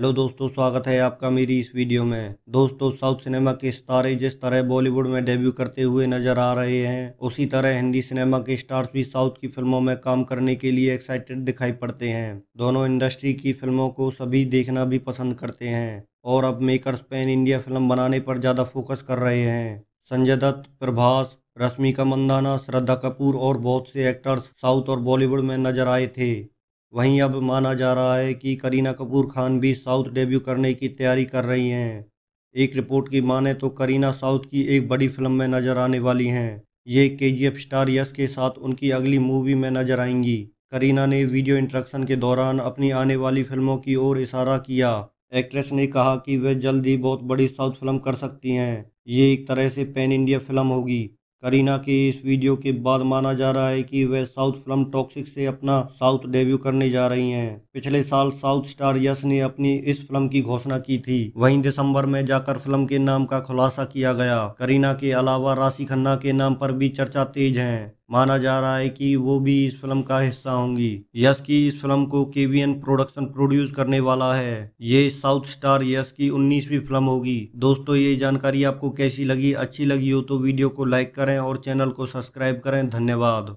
Hello दोस्तों स्वागत है आपका मेरी इस वीडियो में दोस्तों साउथ सिनेमा के सितारे जिस तरह बॉलीवुड में डेब्यू करते हुए नजर आ रहे हैं उसी तरह हिंदी सिनेमा के स्टार्स भी साउथ की फिल्मों में काम करने के लिए एक्साइटेड दिखाई पड़ते हैं दोनों इंडस्ट्री की फिल्मों को सभी देखना भी पसंद करते हैं और अब मेकर्स पैन इंडिया फिल्म बनाने पर ज़्यादा फोकस कर रहे हैं संजय दत्त प्रभास रश्मिका मंदाना श्रद्धा कपूर और बहुत से एक्टर्स साउथ और बॉलीवुड में नजर आए थे वहीं अब माना जा रहा है कि करीना कपूर खान भी साउथ डेब्यू करने की तैयारी कर रही हैं एक रिपोर्ट की माने तो करीना साउथ की एक बड़ी फिल्म में नजर आने वाली हैं ये के स्टार यश के साथ उनकी अगली मूवी में नजर आएंगी करीना ने वीडियो इंट्रक्शन के दौरान अपनी आने वाली फिल्मों की ओर इशारा किया एक्ट्रेस ने कहा कि वे जल्द ही बहुत बड़ी साउथ फिल्म कर सकती हैं ये एक तरह से पैन इंडिया फिल्म होगी करीना के इस वीडियो के बाद माना जा रहा है कि वह साउथ फिल्म टॉक्सिक से अपना साउथ डेब्यू करने जा रही हैं। पिछले साल साउथ स्टार यश ने अपनी इस फिल्म की घोषणा की थी वहीं दिसंबर में जाकर फिल्म के नाम का खुलासा किया गया करीना के अलावा राशि खन्ना के नाम पर भी चर्चा तेज है माना जा रहा है कि वो भी इस फिल्म का हिस्सा होंगी यश की इस फिल्म को केवीएन प्रोडक्शन प्रोड्यूस करने वाला है ये साउथ स्टार यश की उन्नीसवीं फिल्म होगी दोस्तों ये जानकारी आपको कैसी लगी अच्छी लगी हो तो वीडियो को लाइक करें और चैनल को सब्सक्राइब करें धन्यवाद